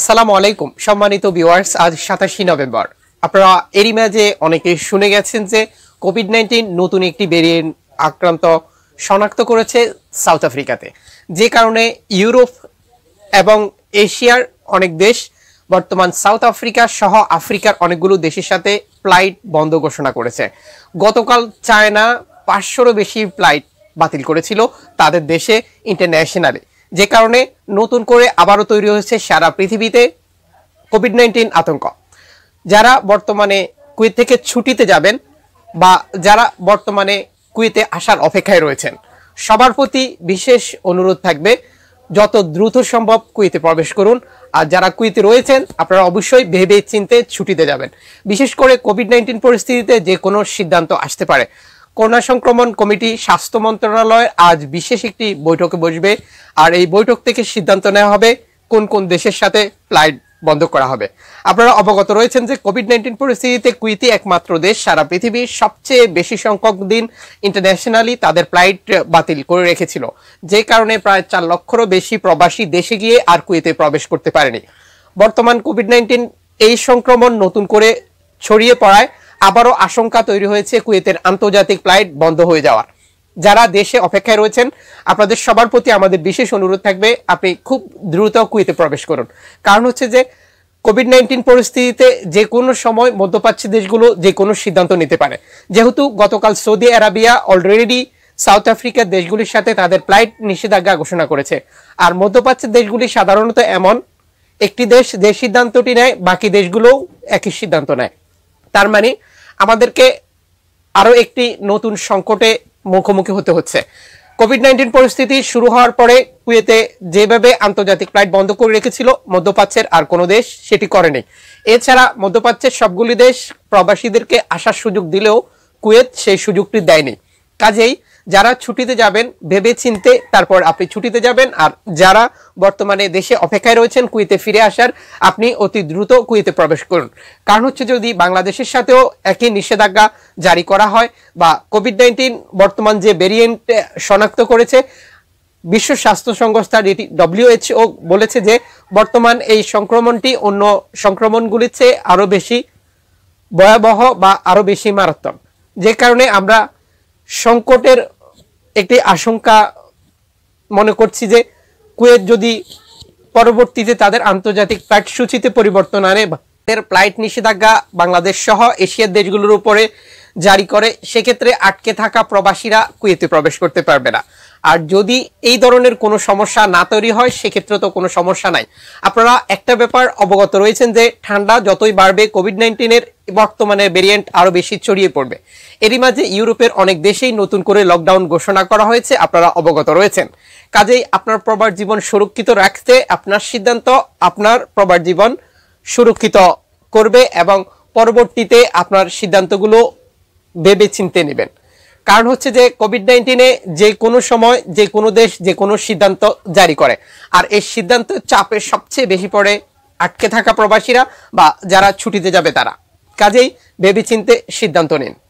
আসসালামু আলাইকুম সম্মানিত ভিউয়ার্স আজ সাতাশি নভেম্বর আপনারা এরই মাঝে অনেকে শুনে গেছেন যে কোভিড নাইন্টিন নতুন একটি ভেরিয়েন্ট আক্রান্ত শনাক্ত করেছে সাউথ আফ্রিকাতে যে কারণে ইউরোপ এবং এশিয়ার অনেক দেশ বর্তমান সাউথ আফ্রিকা সহ আফ্রিকার অনেকগুলো দেশের সাথে ফ্লাইট বন্ধ ঘোষণা করেছে গতকাল চায়না পাঁচশোরও বেশি ফ্লাইট বাতিল করেছিল তাদের দেশে ইন্টারন্যাশনালে যে কারণে নতুন করে আবারও তৈরি হয়েছে সারা পৃথিবীতে কোভিড নাইন্টিন আতঙ্ক যারা বর্তমানে কুয়েত থেকে ছুটিতে যাবেন বা যারা বর্তমানে কুয়েতে আসার অপেক্ষায় রয়েছেন সবার প্রতি বিশেষ অনুরোধ থাকবে যত দ্রুত সম্ভব কুয়েতে প্রবেশ করুন আর যারা কুয়েতে রয়েছেন আপনারা অবশ্যই ভেবে চিনতে ছুটিতে যাবেন বিশেষ করে কোভিড নাইন্টিন পরিস্থিতিতে যে কোনো সিদ্ধান্ত আসতে পারে করোনা সংক্রমণ কমিটি স্বাস্থ্য মন্ত্রণালয় আজ বিশেষ একটি বৈঠকে বসবে আর এই বৈঠক থেকে সিদ্ধান্ত নেওয়া হবে কোন কোন দেশের সাথে ফ্লাইট বন্ধ করা হবে আপনারা অবগত রয়েছেন যে কোভিড নাইন্টিন পরিস্থিতিতে কুইতি একমাত্র দেশ সারা পৃথিবীর সবচেয়ে বেশি সংখ্যক দিন ইন্টারন্যাশনালি তাদের ফ্লাইট বাতিল করে রেখেছিল যে কারণে প্রায় চার লক্ষরও বেশি প্রবাসী দেশে গিয়ে আর কুয়েতে প্রবেশ করতে পারেনি বর্তমান কোভিড নাইন্টিন এই সংক্রমণ নতুন করে ছড়িয়ে পড়ায় আবারও আশঙ্কা তৈরি হয়েছে কুয়েতের আন্তর্জাতিক ফ্লাইট বন্ধ হয়ে যাওয়ার যারা দেশে অপেক্ষায় রয়েছেন আপনাদের সবার প্রতি আমাদের বিশেষ অনুরোধ থাকবে আপনি খুব দ্রুত কুয়েতে প্রবেশ করুন কারণ হচ্ছে যে কোভিড নাইন্টিন পরিস্থিতিতে যে কোনো সময় মধ্যপ্রাচ্য দেশগুলো যে কোনো সিদ্ধান্ত নিতে পারে যেহেতু গতকাল সৌদি আরাবিয়া অলরেডি সাউথ আফ্রিকার দেশগুলির সাথে তাদের ফ্লাইট নিষেধাজ্ঞা ঘোষণা করেছে আর মধ্যপ্রাচ্যের দেশগুলি সাধারণত এমন একটি দেশ যে সিদ্ধান্তটি নেয় বাকি দেশগুলোও একই সিদ্ধান্ত নেয় তার মানে আমাদেরকে আরও একটি নতুন সংকটে মুখোমুখি হতে হচ্ছে কোভিড নাইন্টিন পরিস্থিতি শুরু হওয়ার পরে কুয়েতে যেভাবে আন্তর্জাতিক ফ্লাইট বন্ধ করে রেখেছিল মধ্যপ্রাচ্যের আর কোনো দেশ সেটি করেনি এছাড়া মধ্যপ্রাচ্যের সবগুলি দেশ প্রবাসীদেরকে আসার সুযোগ দিলেও কুয়েত সেই সুযোগটি দেয়নি কাজেই যারা ছুটিতে যাবেন ভেবে চিনতে তারপর আপনি ছুটিতে যাবেন আর যারা বর্তমানে দেশে অপেক্ষায় রয়েছেন কুয়েতে ফিরে আসার আপনি অতি দ্রুত কুয়েতে প্রবেশ করুন কারণ হচ্ছে যদি বাংলাদেশের সাথেও একই নিষেধাজ্ঞা জারি করা হয় বা কোভিড নাইন্টিন বর্তমান যে ভেরিয়েন্ট শনাক্ত করেছে বিশ্ব স্বাস্থ্য সংস্থা ডব্লিউএইচও বলেছে যে বর্তমান এই সংক্রমণটি অন্য সংক্রমণগুলির চেয়ে আরও বেশি ভয়াবহ বা আরও বেশি মারাত্মক যে কারণে আমরা সংকটের একটি আশঙ্কা মনে করছি যে কুয়েত যদি পরবর্তীতে তাদের আন্তর্জাতিক ফ্লাইট সূচিতে পরিবর্তন আনে তাদের ফ্লাইট নিষেধাজ্ঞা বাংলাদেশ সহ এশিয়ার দেশগুলোর উপরে জারি করে সেক্ষেত্রে আটকে থাকা প্রবাসীরা কুয়েতে প্রবেশ করতে পারবে না আর যদি এই ধরনের কোনো সমস্যা না তৈরি হয় সেক্ষেত্রে তো কোনো সমস্যা নাই আপনারা একটা ব্যাপার অবগত রয়েছেন যে ঠান্ডা যতই বাড়বে কোভিড নাইন্টিনের বর্তমানে ভেরিয়েন্ট আরও বেশি ছড়িয়ে পড়বে এরই মাঝে ইউরোপের অনেক দেশেই নতুন করে লকডাউন ঘোষণা করা হয়েছে আপনারা অবগত রয়েছেন কাজেই আপনার প্রবার জীবন সুরক্ষিত রাখতে আপনার সিদ্ধান্ত আপনার প্রবার জীবন সুরক্ষিত করবে এবং পরবর্তীতে আপনার সিদ্ধান্তগুলো ভেবে চিনতে নেবেন কারণ হচ্ছে যে কোভিড নাইন্টিনে যে কোনো সময় যে কোনো দেশ যে কোনো সিদ্ধান্ত জারি করে আর এই সিদ্ধান্ত চাপে সবচেয়ে বেশি পড়ে আটকে থাকা প্রবাসীরা বা যারা ছুটিতে যাবে তারা কাজেই ভেবেচিন্তে সিদ্ধান্ত নিন